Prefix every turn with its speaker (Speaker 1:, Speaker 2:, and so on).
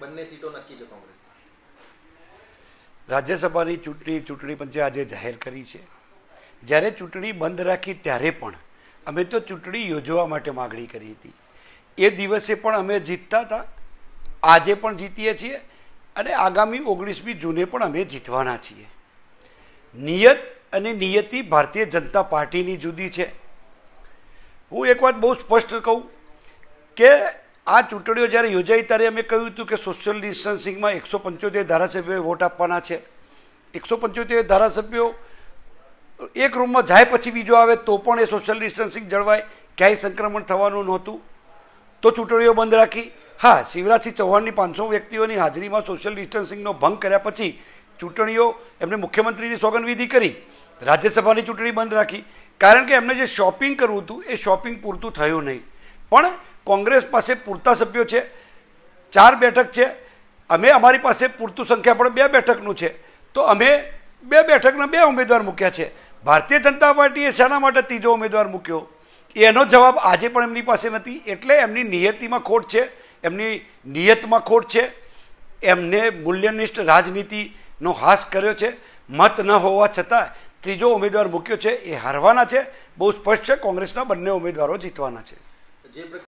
Speaker 1: બંને સીટો નક્કી છે કોંગ્રેસ રાજ્યસભાની ચૂંટણી ચૂંટણી પંચે આજે જાહેર કરી છે જ્યારે ચૂંટણી બંધ રાખી ત્યારે પણ અમે તો ચૂંટણી યોજવા માટે માગણી કરી હતી એ દિવસે પણ અમે જીતતા હતા આજે પણ જીતીએ છીએ અને આગામી ઓગણીસમી જૂને પણ અમે જીતવાના છીએ નિયત અને નિયતિ ભારતીય જનતા પાર્ટીની જુદી છે હું એક વાત બહુ સ્પષ્ટ કહું કે આ ચૂંટણીઓ જ્યારે યોજાઈ ત્યારે અમે કહ્યું હતું કે સોશિયલ ડિસ્ટન્સિંગમાં એકસો પંચોતેર ધારાસભ્યોએ વોટ આપવાના છે એકસો પંચોતેર ધારાસભ્યો એક રૂમમાં જાય પછી બીજો આવે તો પણ એ સોશિયલ ડિસ્ટન્સિંગ જળવાય ક્યાંય સંક્રમણ થવાનું નહોતું તો ચૂંટણીઓ બંધ રાખી હા શિવરાજસિંહ ચૌહાણની પાંચસો વ્યક્તિઓની હાજરીમાં સોશિયલ ડિસ્ટન્સિંગનો ભંગ કર્યા પછી ચૂંટણીઓ એમને મુખ્યમંત્રીની સોગંદવિધિ કરી રાજ્યસભાની ચૂંટણી બંધ રાખી કારણ કે એમને જે શોપિંગ કરવું હતું એ શોપિંગ પૂરતું થયું નહીં પણ કોંગ્રેસ પાસે પૂરતા સભ્યો છે ચાર બેઠક છે અમે અમારી પાસે પૂરતું સંખ્યા પણ બે બેઠકનું છે તો અમે બે બેઠકના બે ઉમેદવાર મૂક્યા છે ભારતીય જનતા પાર્ટીએ શાના માટે ત્રીજો ઉમેદવાર મૂક્યો એનો જવાબ આજે પણ એમની પાસે નથી એટલે એમની નિયતિમાં ખોટ છે એમની નિયતમાં ખોટ છે એમને મૂલ્યનિષ્ઠ રાજનીતિનો હાસ કર્યો છે મત ન હોવા છતાં ત્રીજો ઉમેદવાર મૂક્યો છે એ હારવાના છે બહુ સ્પષ્ટ છે કોંગ્રેસના બંને ઉમેદવારો જીતવાના છે